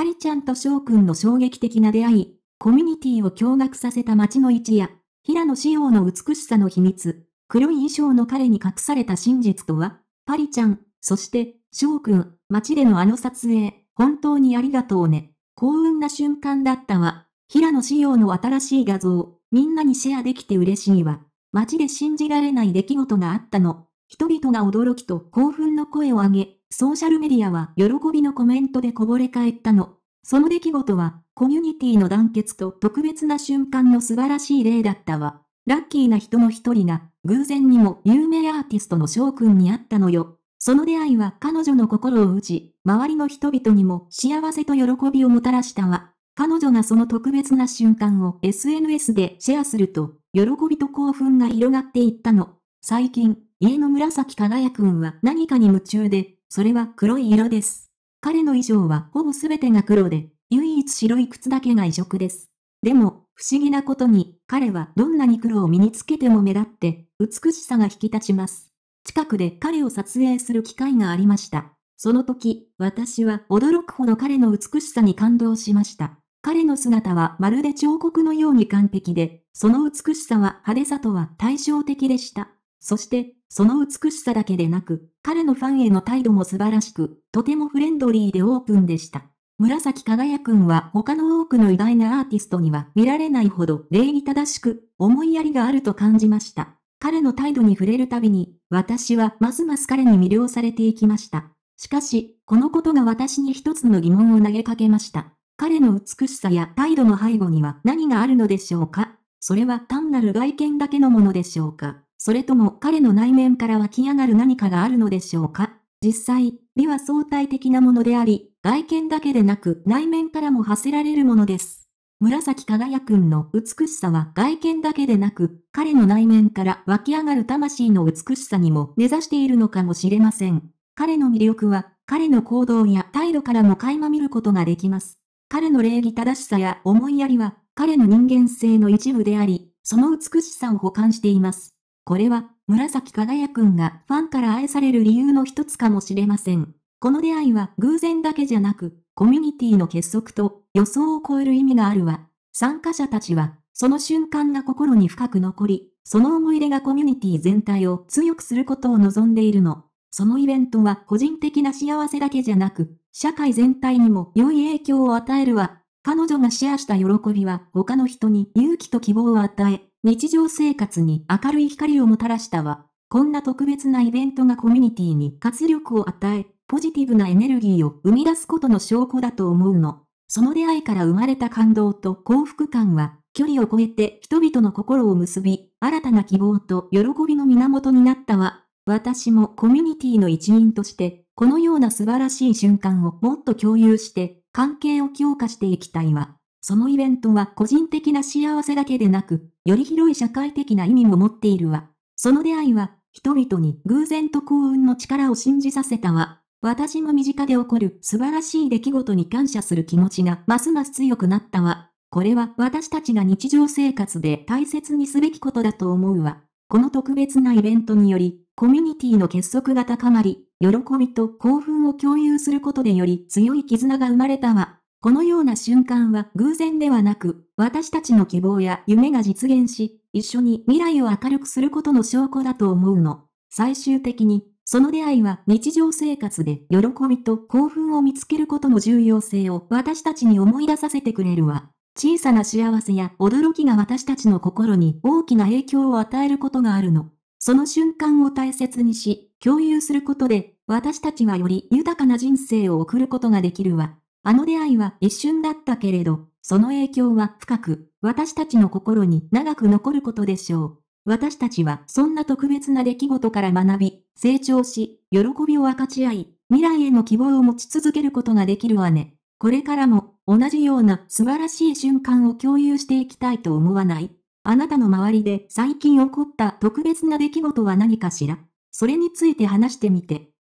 パリちゃんと翔くんの衝撃的な出会い、コミュニティを驚愕させた街の一夜、平野紫耀の美しさの秘密、黒い衣装の彼に隠された真実とは、パリちゃん、そして、翔くん、街でのあの撮影、本当にありがとうね。幸運な瞬間だったわ。平野紫耀の新しい画像、みんなにシェアできて嬉しいわ。街で信じられない出来事があったの。人々が驚きと興奮の声を上げ、ソーシャルメディアは喜びのコメントでこぼれ返ったの。その出来事は、コミュニティの団結と特別な瞬間の素晴らしい例だったわ。ラッキーな人の一人が、偶然にも有名アーティストの翔くんに会ったのよ。その出会いは彼女の心を打ち、周りの人々にも幸せと喜びをもたらしたわ。彼女がその特別な瞬間を SNS でシェアすると、喜びと興奮が広がっていったの。最近、家の紫輝くんは何かに夢中で、それは黒い色です。彼の衣装はほぼ全てが黒で、唯一白い靴だけが異色です。でも、不思議なことに、彼はどんなに黒を身につけても目立って、美しさが引き立ちます。近くで彼を撮影する機会がありました。その時、私は驚くほど彼の美しさに感動しました。彼の姿はまるで彫刻のように完璧で、その美しさは派手さとは対照的でした。そして、その美しさだけでなく、彼のファンへの態度も素晴らしく、とてもフレンドリーでオープンでした。紫輝くんは他の多くの偉大なアーティストには見られないほど礼儀正しく、思いやりがあると感じました。彼の態度に触れるたびに、私はますます彼に魅了されていきました。しかし、このことが私に一つの疑問を投げかけました。彼の美しさや態度の背後には何があるのでしょうかそれは単なる外見だけのものでしょうかそれとも彼の内面から湧き上がる何かがあるのでしょうか実際、美は相対的なものであり、外見だけでなく内面からも発せられるものです。紫輝くんの美しさは外見だけでなく、彼の内面から湧き上がる魂の美しさにも根ざしているのかもしれません。彼の魅力は、彼の行動や態度からも垣間見ることができます。彼の礼儀正しさや思いやりは、彼の人間性の一部であり、その美しさを保管しています。これは、紫輝くんがファンから愛される理由の一つかもしれません。この出会いは偶然だけじゃなく、コミュニティの結束と予想を超える意味があるわ。参加者たちは、その瞬間が心に深く残り、その思い出がコミュニティ全体を強くすることを望んでいるの。そのイベントは個人的な幸せだけじゃなく、社会全体にも良い影響を与えるわ。彼女がシェアした喜びは他の人に勇気と希望を与え、日常生活に明るい光をもたらしたわ。こんな特別なイベントがコミュニティに活力を与え、ポジティブなエネルギーを生み出すことの証拠だと思うの。その出会いから生まれた感動と幸福感は、距離を超えて人々の心を結び、新たな希望と喜びの源になったわ。私もコミュニティの一員として、このような素晴らしい瞬間をもっと共有して、関係を強化していきたいわ。そのイベントは個人的な幸せだけでなく、より広い社会的な意味も持っているわ。その出会いは、人々に偶然と幸運の力を信じさせたわ。私も身近で起こる素晴らしい出来事に感謝する気持ちがますます強くなったわ。これは私たちが日常生活で大切にすべきことだと思うわ。この特別なイベントにより、コミュニティの結束が高まり、喜びと興奮を共有することでより強い絆が生まれたわ。このような瞬間は偶然ではなく、私たちの希望や夢が実現し、一緒に未来を明るくすることの証拠だと思うの。最終的に、その出会いは日常生活で喜びと興奮を見つけることの重要性を私たちに思い出させてくれるわ。小さな幸せや驚きが私たちの心に大きな影響を与えることがあるの。その瞬間を大切にし、共有することで、私たちはより豊かな人生を送ることができるわ。あの出会いは一瞬だったけれど、その影響は深く、私たちの心に長く残ることでしょう。私たちはそんな特別な出来事から学び、成長し、喜びを分かち合い、未来への希望を持ち続けることができるわね。これからも同じような素晴らしい瞬間を共有していきたいと思わないあなたの周りで最近起こった特別な出来事は何かしらそれについて話してみて。